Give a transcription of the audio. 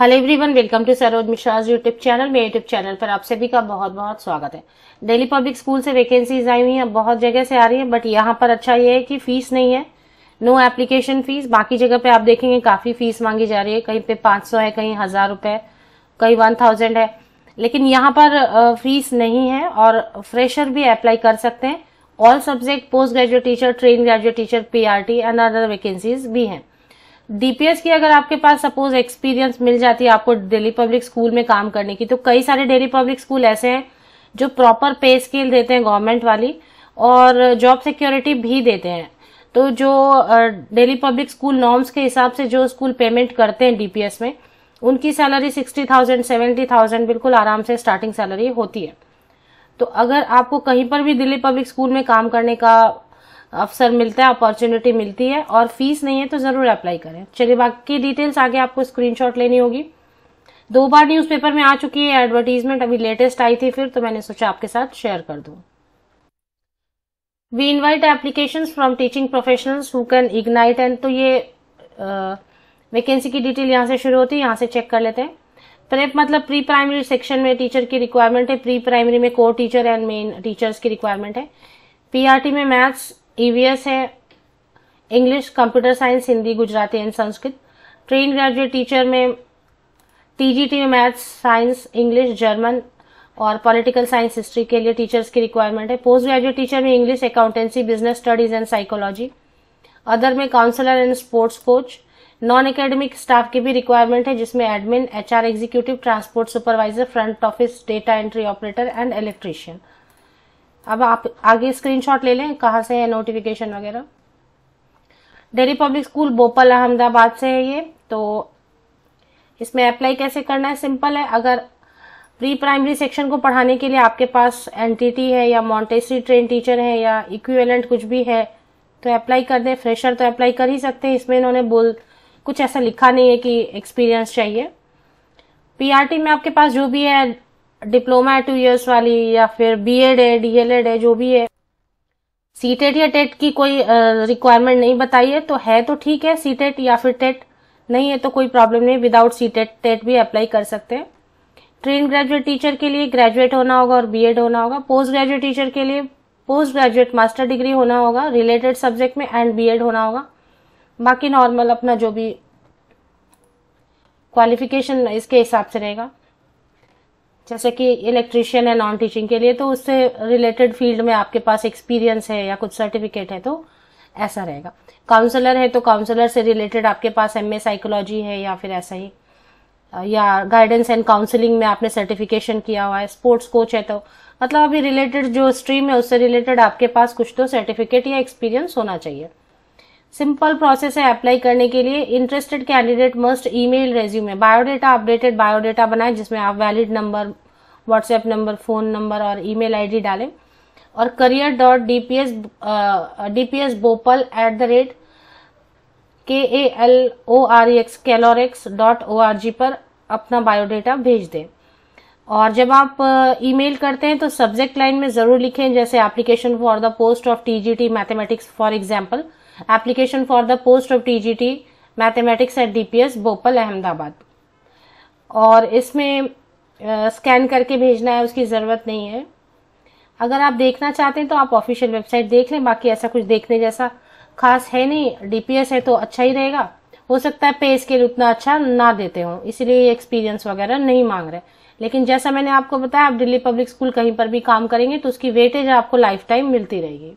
hello everyone welcome to Saroj Mishra's YouTube channel मेरे YouTube channel पर आप सभी का बहुत बहुत स्वागत है दिल्ली पब्लिक स्कूल से वैकेंसीज आई हुई हैं बहुत जगह से आ रही है बट यहाँ पर अच्छा ये है कि फीस नहीं है नो एप्लीकेशन फीस बाकी जगह पे आप देखेंगे काफ़ी फीस मांगी जा रही है कहीं पे पांच सौ है कहीं हज़ार रुपये कहीं वन थाउजेंड है लेकिन यहाँ पर फीस नहीं है और फ्रेशर भी अप्लाई कर सकते हैं all subject post graduate teacher train graduate teacher P and other vacancies भी हैं डीपीएस की अगर आपके पास सपोज एक्सपीरियंस मिल जाती है आपको दिल्ली पब्लिक स्कूल में काम करने की तो कई सारे डेली पब्लिक स्कूल ऐसे हैं जो प्रॉपर पे स्केल देते हैं गवर्नमेंट वाली और जॉब सिक्योरिटी भी देते हैं तो जो डेली पब्लिक स्कूल नॉर्म्स के हिसाब से जो स्कूल पेमेंट करते हैं डीपीएस में उनकी salary sixty thousand seventy thousand बिल्कुल आराम से स्टार्टिंग सैलरी होती है तो अगर आपको कहीं पर भी दिल्ली पब्लिक स्कूल में काम करने का अवसर मिलता है अपॉर्चुनिटी मिलती है और फीस नहीं है तो ज़रूर अप्लाई करें चलिए बाकी डिटेल्स आगे आपको स्क्रीनशॉट लेनी होगी दो बार न्यूज़पेपर में आ चुकी है एडवर्टीजमेंट अभी लेटेस्ट आई थी फिर तो मैंने सोचा आपके साथ शेयर कर दूँ we invite application from teaching professionals who can ignite and तो ये वैकेंसी की डिटेल यहाँ से शुरू होती है यहाँ से चेक कर लेते हैं प्रेप मतलब प्री प्राइमरी सेक्शन में टीचर की रिक्वायरमेंट है प्री प्राइमरी में core teacher and main teachers की रिक्वायरमेंट है पीआरटी में मैथ्स ईवीएस e है English computer science Hindi Gujarati and Sanskrit train graduate teacher में टीजीटी में मैथ्स साइंस इंग्लिश जर्मन और पॉलिटिकल साइंस हिस्ट्री के लिए टीचर्स की रिक्वायरमेंट है पोस्ट ग्रेजुएट टीचर में English accountancy business studies and psychology other में counsellor and sports coach non academic staff की भी रिक्वायरमेंट है जिसमें admin HR executive transport supervisor front office data entry operator and electrician अब आप आगे स्क्रीनशॉट ले लें कहाँ से है नोटिफिकेशन वगैरह डेली पब्लिक स्कूल बोपल अहमदाबाद से है ये तो इसमें अप्लाई कैसे करना है सिंपल है अगर प्री प्राइमरी सेक्शन को पढ़ाने के लिए आपके पास एनटीटी है या मॉन्टेसरी ट्रेन टीचर है या इक्विवेलेंट कुछ भी है तो अप्लाई कर दें फ्रेशर तो अप्लाई कर ही सकते हैं इसमें इन्होंने बोल कुछ ऐसा लिखा नहीं है कि एक्सपीरियंस चाहिए पीआरटी में आपके पास जो भी है डिप्लोमा है टू ईयर्स वाली या फिर बीएड है डीएलएड है जो भी है सीटेट या टेट की कोई रिक्वायरमेंट नहीं बताई है तो है तो ठीक है सीटेट या फिर टेट नहीं है तो कोई प्रॉब्लम नहीं विदाउट सीटेट टेट भी अप्लाई कर सकते हैं ट्रेन ग्रेजुएट टीचर के लिए ग्रेजुएट होना होगा और बीएड होना होगा पोस्ट ग्रेजुएट टीचर के लिए पोस्ट ग्रेजुएट मास्टर डिग्री होना होगा रिलेटेड सब्जेक्ट में एंड बीएड होना होगा बाकी नॉर्मल अपना जो भी क्वालिफिकेशन इसके हिसाब से रहेगा जैसे कि इलेक्ट्रिशियन है नॉन टीचिंग के लिए तो उससे रिलेटेड फील्ड में आपके पास एक्सपीरियंस है या कुछ सर्टिफिकेट है तो ऐसा रहेगा काउंसलर है तो काउंसलर से रिलेटेड आपके पास एम ए साइकोलॉजी है या फिर ऐसा ही या गाइडेंस एंड काउंसलिंग में आपने सर्टिफिकेशन किया हुआ है स्पोर्ट्स कोच है तो मतलब अभी रिलेटेड जो स्ट्रीम है उससे रिलेटेड आपके पास कुछ तो सर्टिफिकेट या एक्सपीरियंस होना चाहिए सिंपल प्रोसेस है अप्लाई करने के लिए interested candidate must email resume biodata updated biodata बनाएं जिसमें आप valid number WhatsApp number phone number और ईमेल आईडी डालें और career dot D P S D P S Bopal at the rate K A L O R X Kalorex dot O R G पर अपना biodata भेज दें और जब आप ईमेल uh, करते हैं तो सब्जेक्ट लाइन में ज़रूर लिखें जैसे application for the post of T G T mathematics for example application for the post of TGT mathematics at DPS Bhopal Ahmedabad और इसमें स्कैन करके भेजना है उसकी ज़रूरत नहीं है अगर आप देखना चाहते हैं तो आप ऑफिशियल वेबसाइट देख लें बाकी ऐसा कुछ देखने जैसा खास है नहीं डीपीएस है तो अच्छा ही रहेगा हो सकता है पे स्केल उतना अच्छा ना देते हों इसलिए एक्सपीरियंस वगैरह नहीं मांग रहे लेकिन जैसा मैंने आपको बताया आप दिल्ली पब्लिक स्कूल कहीं पर भी काम करेंगे तो उसकी वेटेज आपको लाइफ टाइम मिलती रहेगी